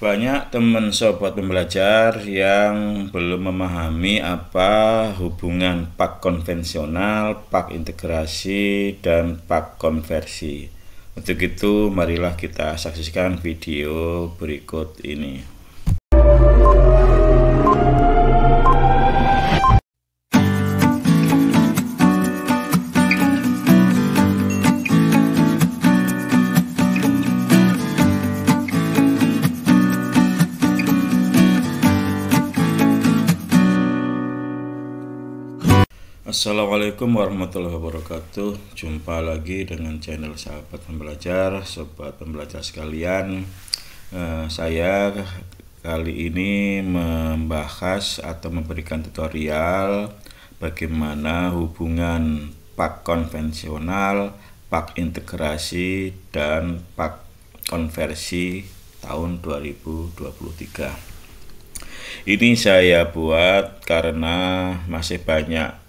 banyak teman sobat pembelajar yang belum memahami apa hubungan pak konvensional, pak integrasi, dan pak konversi. Untuk itu, marilah kita saksikan video berikut ini. Assalamualaikum warahmatullahi wabarakatuh Jumpa lagi dengan channel sahabat pembelajar Sobat pembelajar sekalian eh, Saya kali ini membahas atau memberikan tutorial Bagaimana hubungan pak konvensional, pak integrasi, dan pak konversi tahun 2023 ini saya buat karena masih banyak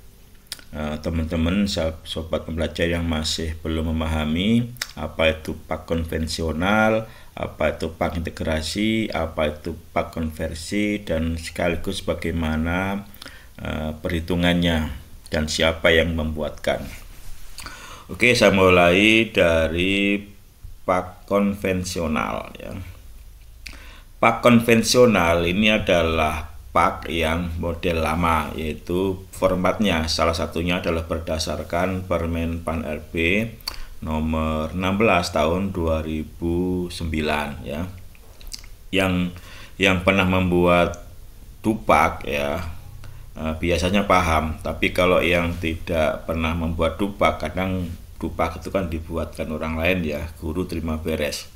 Eh, teman-teman sobat pembelajar yang masih belum memahami apa itu pak konvensional, apa itu pak integrasi, apa itu pak konversi dan sekaligus bagaimana uh, perhitungannya dan siapa yang membuatkan. Oke, saya mulai dari pak konvensional ya. Pak konvensional ini adalah pak yang model lama yaitu formatnya salah satunya adalah berdasarkan Permen Pan RB nomor 16 tahun 2009 ya yang yang pernah membuat tupak ya eh, biasanya paham tapi kalau yang tidak pernah membuat tupak kadang tupak itu kan dibuatkan orang lain ya guru terima beres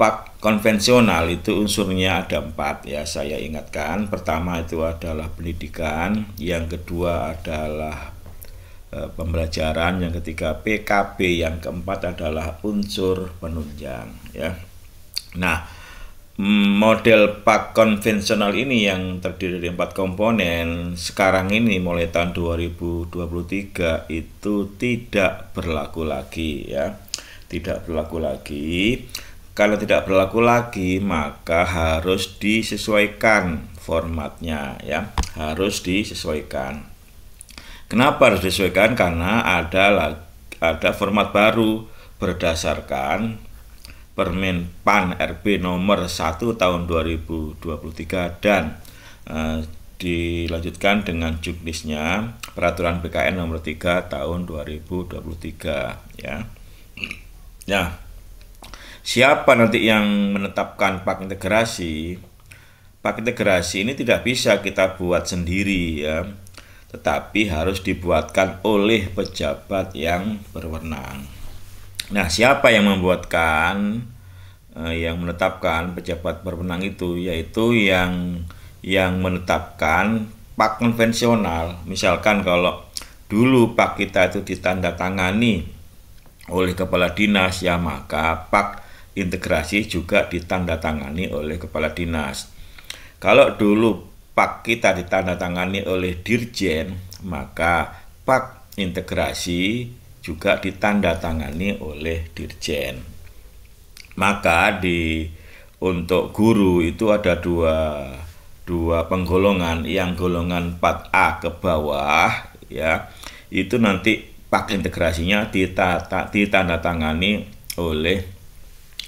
pak konvensional itu unsurnya ada empat ya saya ingatkan pertama itu adalah pendidikan yang kedua adalah e, pembelajaran yang ketiga PKB yang keempat adalah unsur penunjang ya nah model pak konvensional ini yang terdiri dari empat komponen sekarang ini mulai tahun 2023 itu tidak berlaku lagi ya tidak berlaku lagi kalau tidak berlaku lagi, maka harus disesuaikan formatnya ya. Harus disesuaikan. Kenapa harus disesuaikan? Karena ada ada format baru berdasarkan Permen PAN RB nomor 1 tahun 2023 dan e, dilanjutkan dengan juknisnya Peraturan BKN nomor 3 tahun 2023 ya. Ya siapa nanti yang menetapkan pak integrasi pak integrasi ini tidak bisa kita buat sendiri ya tetapi harus dibuatkan oleh pejabat yang berwenang nah siapa yang membuatkan eh, yang menetapkan pejabat berwenang itu yaitu yang yang menetapkan pak konvensional misalkan kalau dulu pak kita itu ditandatangani oleh kepala dinas ya maka pak integrasi juga ditandatangani oleh kepala dinas. Kalau dulu PAK kita ditandatangani oleh Dirjen, maka PAK integrasi juga ditandatangani oleh Dirjen. Maka di untuk guru itu ada dua dua penggolongan yang golongan 4A ke bawah ya itu nanti pak integrasinya ditata, ditandatangani oleh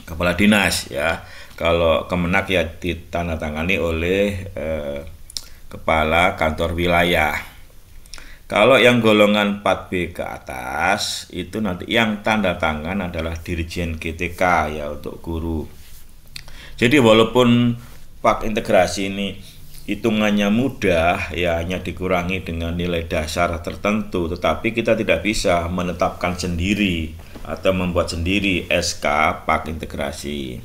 kepala dinas ya. Kalau Kemenak ya ditandatangani oleh eh, kepala kantor wilayah. Kalau yang golongan 4B ke atas itu nanti yang tanda tangan adalah dirjen GTK ya untuk guru. Jadi walaupun pak integrasi ini hitungannya mudah ya hanya dikurangi dengan nilai dasar tertentu tetapi kita tidak bisa menetapkan sendiri atau membuat sendiri SK pak integrasi.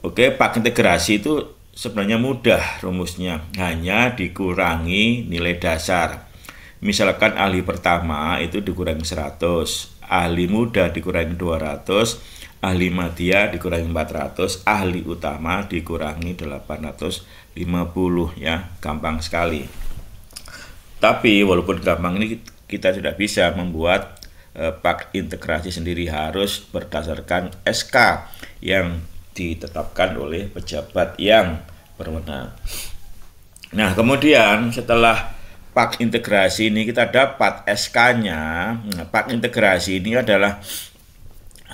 Oke, pak integrasi itu sebenarnya mudah rumusnya, hanya dikurangi nilai dasar. Misalkan ahli pertama itu dikurangi 100, ahli muda dikurangi 200, ahli madya dikurangi 400, ahli utama dikurangi 850 ya, gampang sekali. Tapi walaupun gampang ini kita sudah bisa membuat Eh, pak integrasi sendiri harus berdasarkan SK yang ditetapkan oleh pejabat yang berwenang. Nah, kemudian setelah pak integrasi ini kita dapat SK-nya. Nah, pak integrasi ini adalah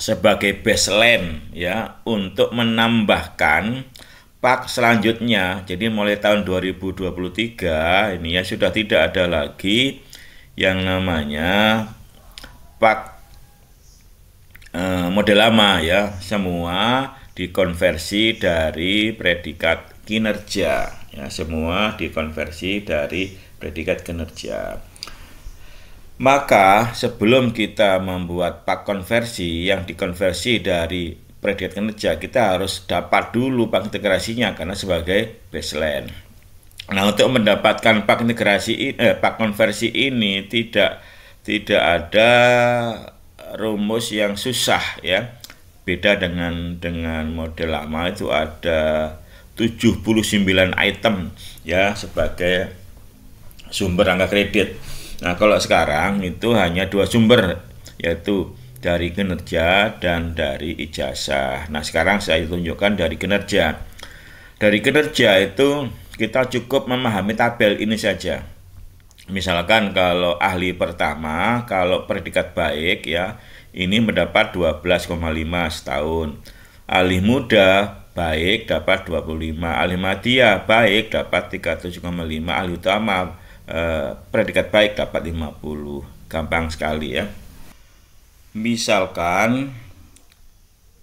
sebagai baseline ya untuk menambahkan pak selanjutnya. Jadi mulai tahun 2023 ini ya sudah tidak ada lagi yang namanya pak eh, model lama ya semua dikonversi dari predikat kinerja ya semua dikonversi dari predikat kinerja maka sebelum kita membuat pak konversi yang dikonversi dari predikat kinerja kita harus dapat dulu pak integrasinya karena sebagai baseline nah untuk mendapatkan pak integrasi eh, pak konversi ini tidak tidak ada rumus yang susah ya beda dengan dengan model lama itu ada 79 item ya sebagai sumber angka kredit nah kalau sekarang itu hanya dua sumber yaitu dari kinerja dan dari ijazah nah sekarang saya tunjukkan dari kinerja dari kinerja itu kita cukup memahami tabel ini saja misalkan kalau ahli pertama kalau predikat baik ya ini mendapat 12,5 setahun ahli muda baik dapat 25 ahli matia baik dapat 37,5 ahli utama eh, predikat baik dapat 50 gampang sekali ya misalkan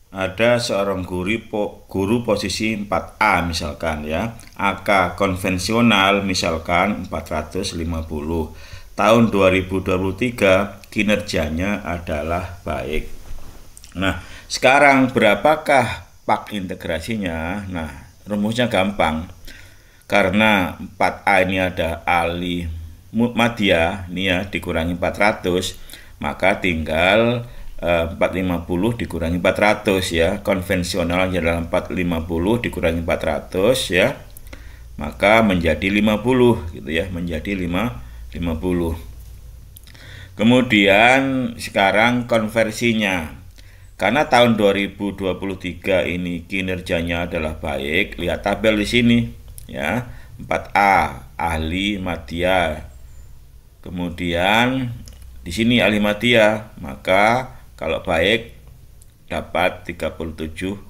ada seorang guru, guru posisi 4A misalkan ya AK konvensional misalkan 450 tahun 2023 kinerjanya adalah baik nah sekarang berapakah pak integrasinya nah rumusnya gampang karena 4A ini ada Ali mutmadiyah ini ya dikurangi 400 maka tinggal 450 eh, dikurangi 400 ya konvensional adalah 450 dikurangi 400 ya maka menjadi 50 gitu ya menjadi 5 50 kemudian sekarang konversinya karena tahun 2023 ini kinerjanya adalah baik lihat tabel di sini ya 4A ahli matia kemudian di sini ahli matia maka kalau baik dapat 37,5.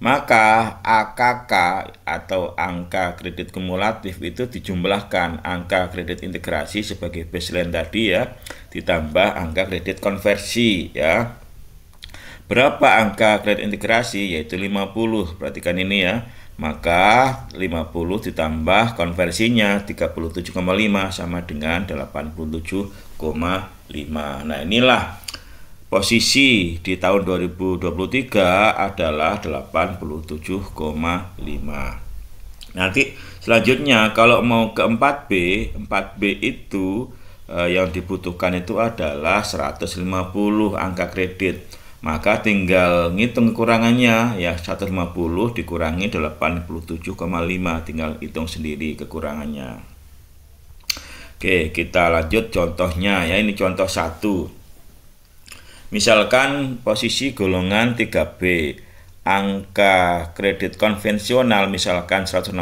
Maka AKK atau angka kredit kumulatif itu dijumlahkan angka kredit integrasi sebagai baseline tadi ya, ditambah angka kredit konversi ya. Berapa angka kredit integrasi yaitu 50. Perhatikan ini ya. Maka 50 ditambah konversinya 37,5 sama dengan Nah inilah posisi di tahun 2023 adalah 87,5. Nanti selanjutnya kalau mau ke 4B, 4B itu eh, yang dibutuhkan itu adalah 150 angka kredit. Maka tinggal ngitung kekurangannya ya 150 dikurangi 87,5 tinggal hitung sendiri kekurangannya. Oke, kita lanjut contohnya ya. Ini contoh satu. Misalkan posisi golongan 3B, angka kredit konvensional misalkan 160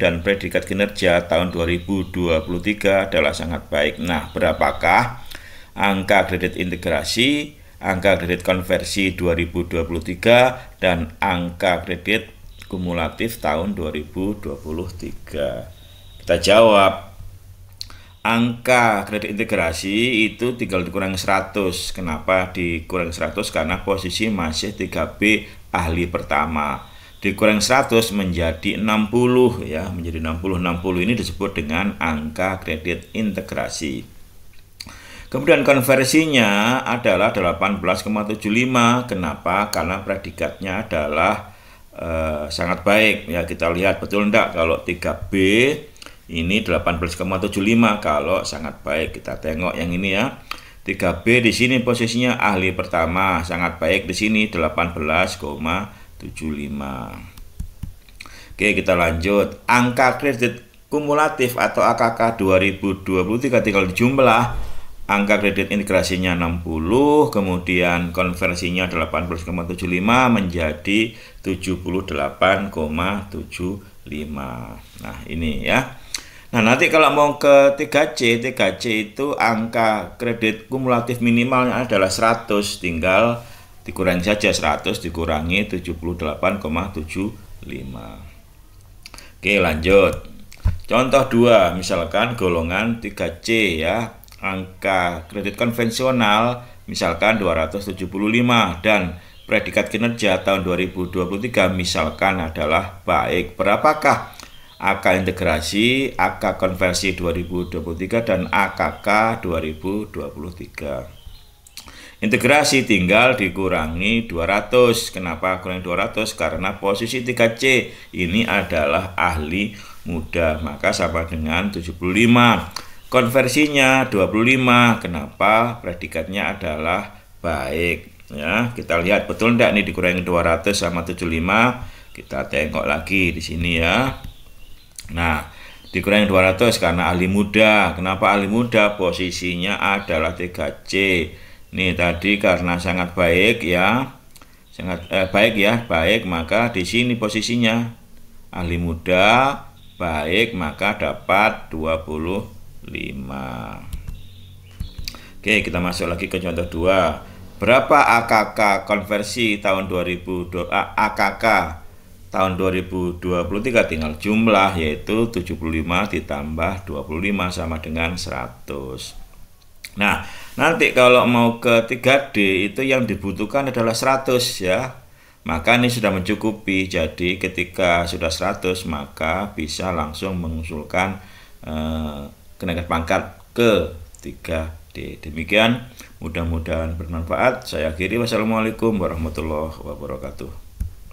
dan predikat kinerja tahun 2023 adalah sangat baik. Nah, berapakah angka kredit integrasi, angka kredit konversi 2023 dan angka kredit kumulatif tahun 2023? Kita jawab angka kredit integrasi itu tinggal dikurangi 100. Kenapa dikurangi 100? Karena posisi masih 3B ahli pertama. Dikurangi 100 menjadi 60 ya, menjadi 60. 60 ini disebut dengan angka kredit integrasi. Kemudian konversinya adalah 18,75. Kenapa? Karena predikatnya adalah eh, sangat baik ya. Kita lihat betul enggak kalau 3B ini 18,75 kalau sangat baik. Kita tengok yang ini ya. 3B di sini posisinya ahli pertama, sangat baik di sini 18,75. Oke, kita lanjut. Angka kredit kumulatif atau AKK 2023 tinggal dijumlah angka kredit integrasinya 60, kemudian konversinya 18,75 menjadi 78,75. Nah, ini ya. Nah, nanti kalau mau ke 3C, 3C itu angka kredit kumulatif minimalnya adalah 100, tinggal dikurangi saja 100 dikurangi 78,75. Oke, lanjut. Contoh 2, misalkan golongan 3C ya, angka kredit konvensional misalkan 275 dan predikat kinerja tahun 2023 misalkan adalah baik. Berapakah AK integrasi, AK konversi 2023 dan AKK 2023. Integrasi tinggal dikurangi 200. Kenapa kurang 200? Karena posisi 3C ini adalah ahli muda, maka sama dengan 75. Konversinya 25. Kenapa? Predikatnya adalah baik. Ya, kita lihat betul enggak nih dikurangi 200 sama 75. Kita tengok lagi di sini ya. Nah, dikurangi 200 karena ahli muda. Kenapa ahli muda? Posisinya adalah 3C. Nih tadi karena sangat baik ya. Sangat eh, baik ya, baik maka di sini posisinya ahli muda baik maka dapat 25. Oke, kita masuk lagi ke contoh 2. Berapa AKK konversi tahun 2000 AKK tahun 2023 tinggal jumlah yaitu 75 ditambah 25 sama dengan 100. Nah, nanti kalau mau ke 3D itu yang dibutuhkan adalah 100 ya. Maka ini sudah mencukupi. Jadi ketika sudah 100 maka bisa langsung mengusulkan eh, kenaikan pangkat ke 3D. Demikian, mudah-mudahan bermanfaat. Saya akhiri. Wassalamualaikum warahmatullahi wabarakatuh.